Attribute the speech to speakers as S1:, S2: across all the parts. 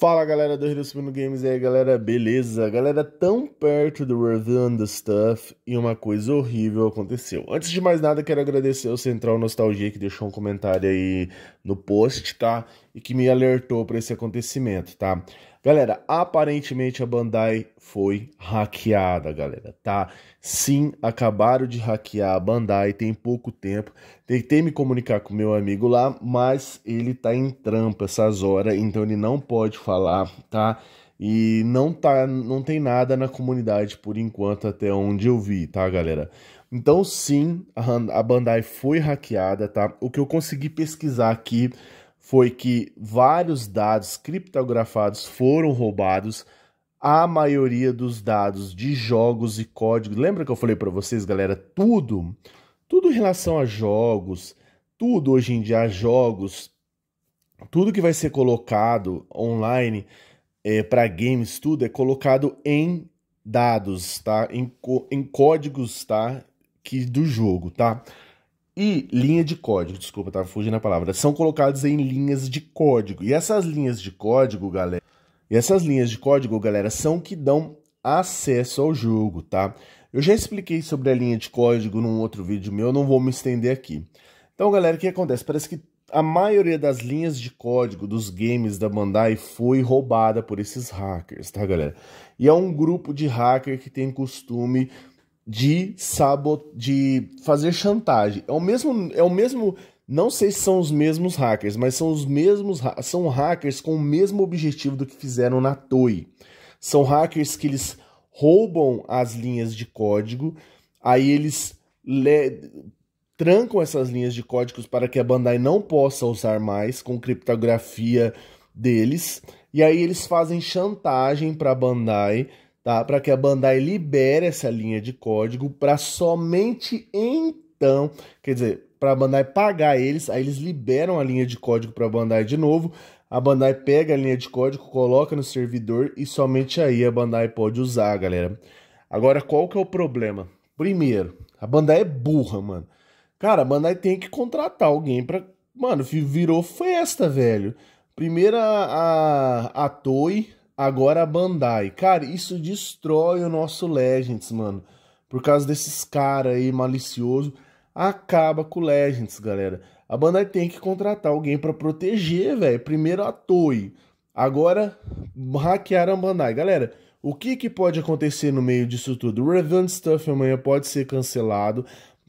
S1: Fala galera do Rio Subindo Games, e aí galera, beleza? Galera, tão perto do Review and the Stuff e uma coisa horrível aconteceu. Antes de mais nada, quero agradecer ao Central Nostalgia que deixou um comentário aí no post, tá? e que me alertou para esse acontecimento, tá? Galera, aparentemente a Bandai foi hackeada, galera, tá? Sim, acabaram de hackear a Bandai, tem pouco tempo. Tentei me comunicar com meu amigo lá, mas ele tá em trampa essas horas, então ele não pode falar, tá? E não tá, não tem nada na comunidade por enquanto até onde eu vi, tá, galera? Então sim, a Bandai foi hackeada, tá? O que eu consegui pesquisar aqui foi que vários dados criptografados foram roubados, a maioria dos dados de jogos e códigos. Lembra que eu falei para vocês, galera, tudo, tudo em relação a jogos, tudo hoje em dia jogos, tudo que vai ser colocado online é, para games, tudo é colocado em dados, tá? Em, em códigos, tá? Que do jogo, tá? e linha de código, desculpa, tava fugindo a palavra, são colocados em linhas de código. E essas linhas de código, galera, e essas linhas de código, galera, são que dão acesso ao jogo, tá? Eu já expliquei sobre a linha de código num outro vídeo meu, não vou me estender aqui. Então, galera, o que acontece? Parece que a maioria das linhas de código dos games da Bandai foi roubada por esses hackers, tá, galera? E é um grupo de hacker que tem costume de sabot de fazer chantagem. É o mesmo é o mesmo não sei se são os mesmos hackers, mas são os mesmos são hackers com o mesmo objetivo do que fizeram na Toei. São hackers que eles roubam as linhas de código, aí eles trancam essas linhas de códigos para que a Bandai não possa usar mais com criptografia deles, e aí eles fazem chantagem para a Bandai tá? para que a Bandai libere essa linha de código para somente então, quer dizer, para a Bandai pagar eles, aí eles liberam a linha de código para a Bandai de novo. A Bandai pega a linha de código, coloca no servidor e somente aí a Bandai pode usar, galera. Agora, qual que é o problema? Primeiro, a Bandai é burra, mano. Cara, a Bandai tem que contratar alguém para, mano, virou festa, velho. Primeiro a, a, a Toei, agora a Bandai. Cara, isso destrói o nosso Legends, mano. Por causa desses caras aí malicioso, acaba com o Legends, galera. A Bandai tem que contratar alguém para proteger, velho. Primeiro a Toei. Agora hackearam a Bandai. Galera, o que, que pode acontecer no meio disso tudo? O Revenge Stuff amanhã pode ser cancelado.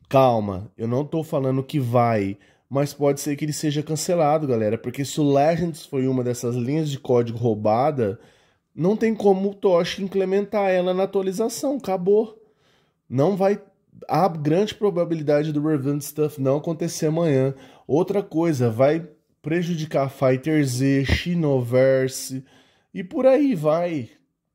S1: Calma, eu não tô falando que vai, mas pode ser que ele seja cancelado, galera. Porque se o Legends foi uma dessas linhas de código roubada, não tem como o Toshi implementar ela na atualização, acabou. Não vai. Há grande probabilidade do Revenge Stuff não acontecer amanhã. Outra coisa, vai prejudicar Fighter Z, Shinoverse e por aí vai.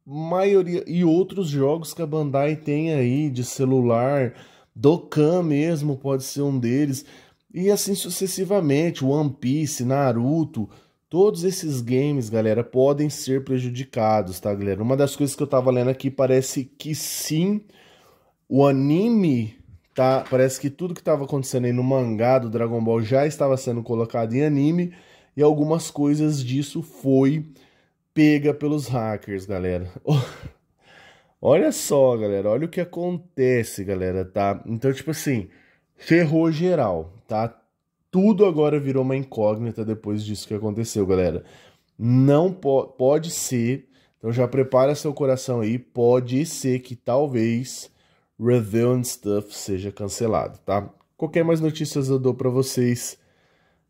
S1: Maioria e outros jogos que a Bandai tem aí de celular, Dokkan mesmo pode ser um deles, e assim sucessivamente, One Piece, Naruto, Todos esses games, galera, podem ser prejudicados, tá, galera? Uma das coisas que eu tava lendo aqui parece que sim, o anime tá, parece que tudo que estava acontecendo aí no mangá do Dragon Ball já estava sendo colocado em anime e algumas coisas disso foi pega pelos hackers, galera. olha só, galera, olha o que acontece, galera, tá? Então, tipo assim, ferrou geral, tá? tudo agora virou uma incógnita depois disso que aconteceu, galera. Não po pode ser, então já prepara seu coração aí, pode ser que talvez Reveal and Stuff seja cancelado, tá? Qualquer mais notícias eu dou para vocês.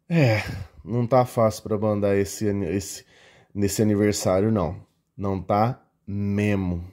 S1: É, não tá fácil para mandar esse, esse nesse aniversário não. Não tá mesmo.